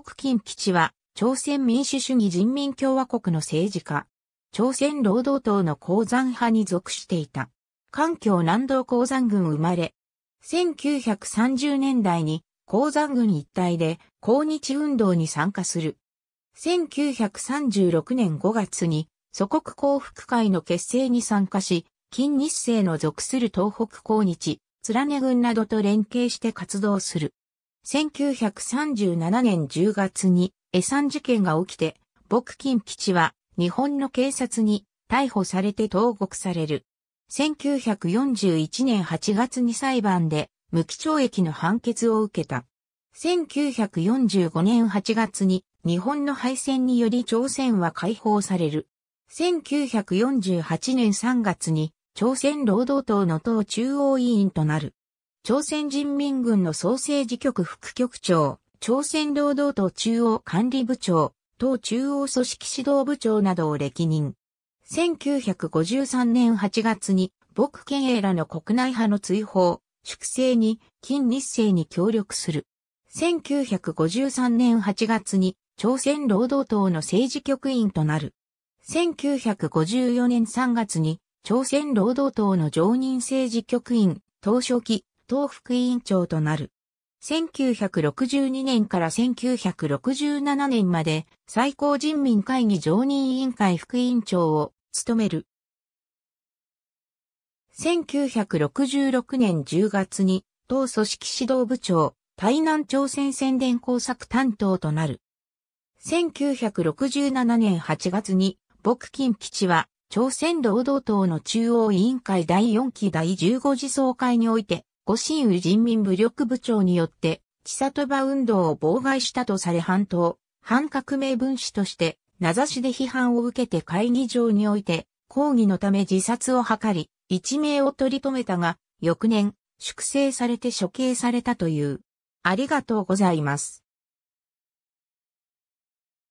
朴金吉は、朝鮮民主主義人民共和国の政治家。朝鮮労働党の鉱山派に属していた。環境南道鉱山軍生まれ。1930年代に鉱山軍一帯で抗日運動に参加する。1936年5月に祖国幸福会の結成に参加し、金日成の属する東北抗日、連根軍などと連携して活動する。1937年10月に、エサン事件が起きて、朴金吉は日本の警察に逮捕されて投獄される。1941年8月に裁判で無期懲役の判決を受けた。1945年8月に日本の敗戦により朝鮮は解放される。1948年3月に朝鮮労働党の党中央委員となる。朝鮮人民軍の創生事局副局長、朝鮮労働党中央管理部長、党中央組織指導部長などを歴任。1953年8月に、僕県営らの国内派の追放、粛清に、金日成に協力する。1953年8月に、朝鮮労働党の政治局員となる。1954年3月に、朝鮮労働党の常任政治局員、党書記、党副委員長となる。1962年から1967年まで最高人民会議常任委員会副委員長を務める。1966年10月に党組織指導部長、台南朝鮮宣伝工作担当となる。1967年8月に、朴金吉は、朝鮮労働党の中央委員会第4期第15次総会において、五神宇人民武力部長によって、千里場運動を妨害したとされ半島、反革命分子として、名指しで批判を受けて会議場において、抗議のため自殺を図り、一命を取り留めたが、翌年、粛清されて処刑されたという。ありがとうございます。